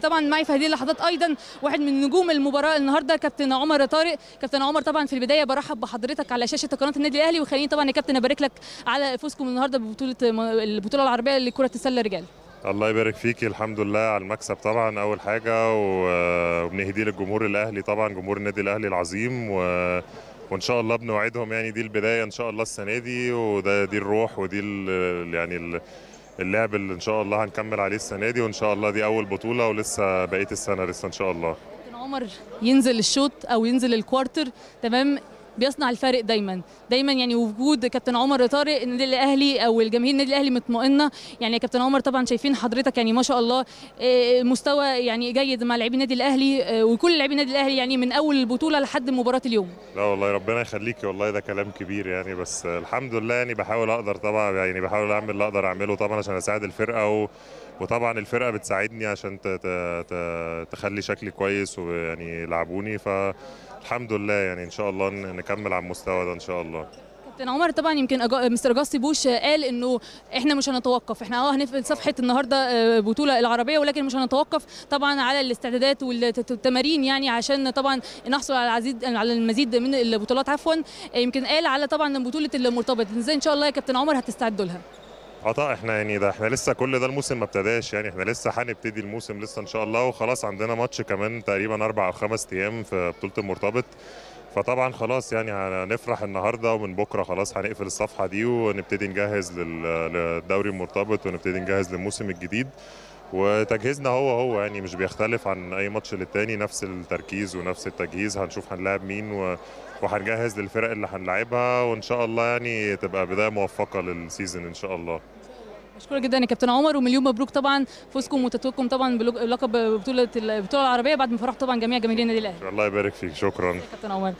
طبعا معي في هذه اللحظات ايضا واحد من نجوم المباراه النهارده كابتن عمر طارق كابتن عمر طبعا في البدايه برحب بحضرتك على شاشه قناه النادي الاهلي وخليني طبعا يا كابتن ابارك لك على فوزكم النهارده ببطوله البطوله العربيه لكره السله الرجال الله يبارك فيكي الحمد لله على المكسب طبعا اول حاجه وبنهدي للجمهور الاهلي طبعا جمهور النادي الاهلي العظيم و وان شاء الله بنوعدهم يعني دي البدايه ان شاء الله السنه دي وده دي الروح ودي ال يعني ال اللعب اللي ان شاء الله هنكمل عليه السنه دي وان شاء الله دي اول بطوله ولسه بقيه السنه لسه ان شاء الله عمر ينزل الشوط او ينزل الكوارتر تمام بيصنع الفارق دايما دايما يعني وجود كابتن عمر طارق النادي الاهلي او الجماهير النادي الاهلي مطمئنه يعني يا كابتن عمر طبعا شايفين حضرتك يعني ما شاء الله آه، مستوى يعني جيد مع لاعبي النادي الاهلي آه، وكل لاعبي النادي الاهلي يعني من اول البطوله لحد مباراه اليوم لا والله ربنا يخليكي والله ده كلام كبير يعني بس الحمد لله يعني بحاول اقدر طبعا يعني بحاول اعمل اللي اقدر اعمله طبعا عشان اساعد الفرقه و... وطبعا الفرقه بتساعدني عشان ت... ت... تخلي شكلي كويس ويعني يلعبوني فالحمد لله يعني ان شاء الله نكمل على المستوى ده ان شاء الله كابتن عمر طبعا يمكن أجا... مستر جاستي بوش قال انه احنا مش هنتوقف احنا اه هنقفل صفحه النهارده آه، بطوله العربيه ولكن مش هنتوقف طبعا على الاستعدادات والتمارين يعني عشان طبعا نحصل على العزيز على المزيد من البطولات عفوا يمكن قال على طبعا بطوله المرتبط ازاي ان شاء الله يا كابتن عمر هتستعدوا لها اه احنا يعني ده احنا لسه كل ده الموسم ما ابتداش يعني احنا لسه هنبتدي الموسم لسه ان شاء الله وخلاص عندنا ماتش كمان تقريبا اربع او خمس ايام في بطوله المرتبط فطبعا خلاص يعني هنفرح النهارده ومن بكره خلاص هنقفل الصفحه دي ونبتدي نجهز للدوري المرتبط ونبتدي نجهز للموسم الجديد وتجهيزنا هو هو يعني مش بيختلف عن اي ماتش للتاني نفس التركيز ونفس التجهيز هنشوف هنلاعب مين و... وهنجهز للفرق اللي هنلاعبها وان شاء الله يعني تبقى بدايه موفقه للسيزون ان شاء الله مشكور جدا يا كابتن عمر ومليون مبروك طبعا فوزكم وتتويجكم طبعا بلقب بطوله البطوله العربيه بعد ما فرحت طبعا جميع جماهير النادي الاهلي الله يبارك فيك شكرا يا كابتن عمر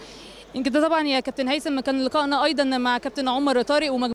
يمكن ده طبعا يا كابتن هيثم كان لقائنا ايضا مع كابتن عمر طارق ومجموعة